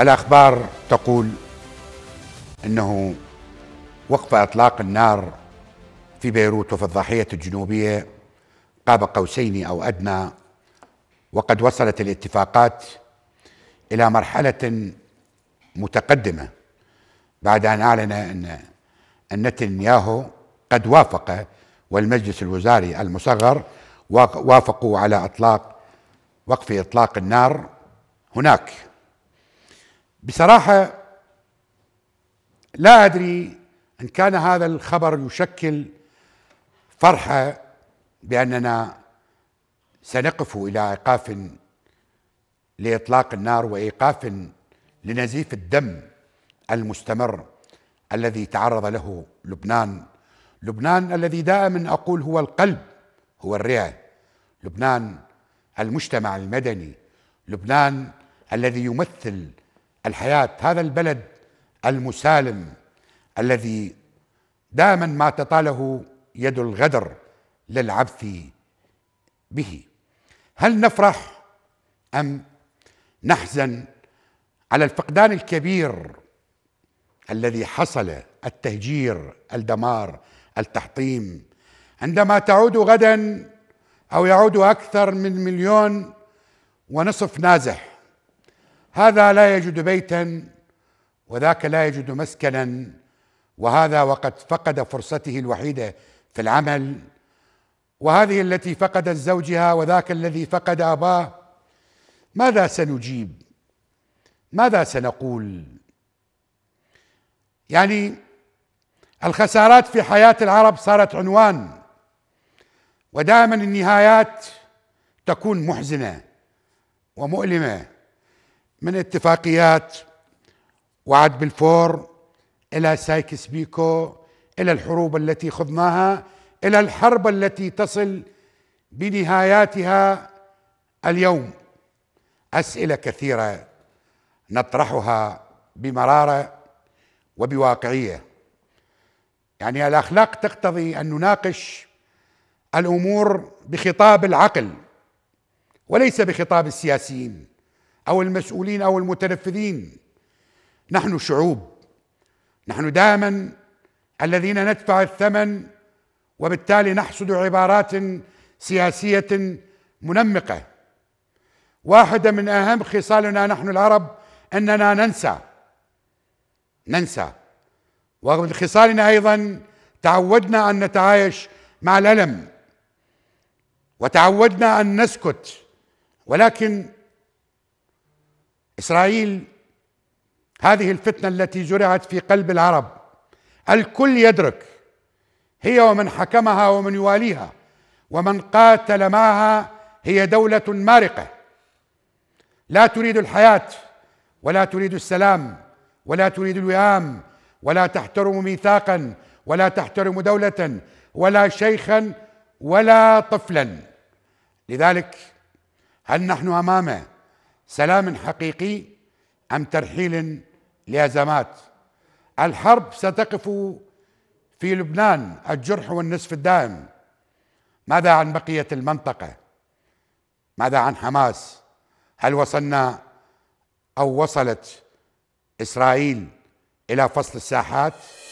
الأخبار تقول أنه وقف إطلاق النار في بيروت وفي الضاحية الجنوبية قاب قوسين أو أدنى وقد وصلت الاتفاقات إلى مرحلة متقدمة بعد أن أعلن أن نتنياهو قد وافق والمجلس الوزاري المصغر وافقوا على إطلاق وقف إطلاق النار هناك بصراحه لا ادري ان كان هذا الخبر يشكل فرحه باننا سنقف الى ايقاف لاطلاق النار وايقاف لنزيف الدم المستمر الذي تعرض له لبنان لبنان الذي دائما اقول هو القلب هو الرئه لبنان المجتمع المدني لبنان الذي يمثل الحياه هذا البلد المسالم الذي دائما ما تطاله يد الغدر للعبث به هل نفرح ام نحزن على الفقدان الكبير الذي حصل التهجير الدمار التحطيم عندما تعود غدا او يعود اكثر من مليون ونصف نازح هذا لا يجد بيتا وذاك لا يجد مسكنا وهذا وقد فقد فرصته الوحيده في العمل وهذه التي فقدت زوجها وذاك الذي فقد اباه ماذا سنجيب ماذا سنقول يعني الخسارات في حياه العرب صارت عنوان ودائما النهايات تكون محزنه ومؤلمه من اتفاقيات وعد بالفور الى سايكس بيكو الى الحروب التي خضناها الى الحرب التي تصل بنهاياتها اليوم اسئله كثيره نطرحها بمراره وبواقعيه يعني الاخلاق تقتضي ان نناقش الامور بخطاب العقل وليس بخطاب السياسيين أو المسؤولين أو المتنفذين نحن شعوب نحن دائما الذين ندفع الثمن وبالتالي نحصد عبارات سياسية منمقة واحدة من أهم خصالنا نحن العرب أننا ننسى ننسى ومن خصالنا أيضا تعودنا أن نتعايش مع الألم وتعودنا أن نسكت ولكن اسرائيل هذه الفتنه التي زرعت في قلب العرب الكل يدرك هي ومن حكمها ومن يواليها ومن قاتل معها هي دوله مارقه لا تريد الحياه ولا تريد السلام ولا تريد الوئام ولا تحترم ميثاقا ولا تحترم دوله ولا شيخا ولا طفلا لذلك هل نحن أمامه سلام حقيقي ام ترحيل لازمات الحرب ستقف في لبنان الجرح والنصف الدائم ماذا عن بقيه المنطقه ماذا عن حماس هل وصلنا او وصلت اسرائيل الى فصل الساحات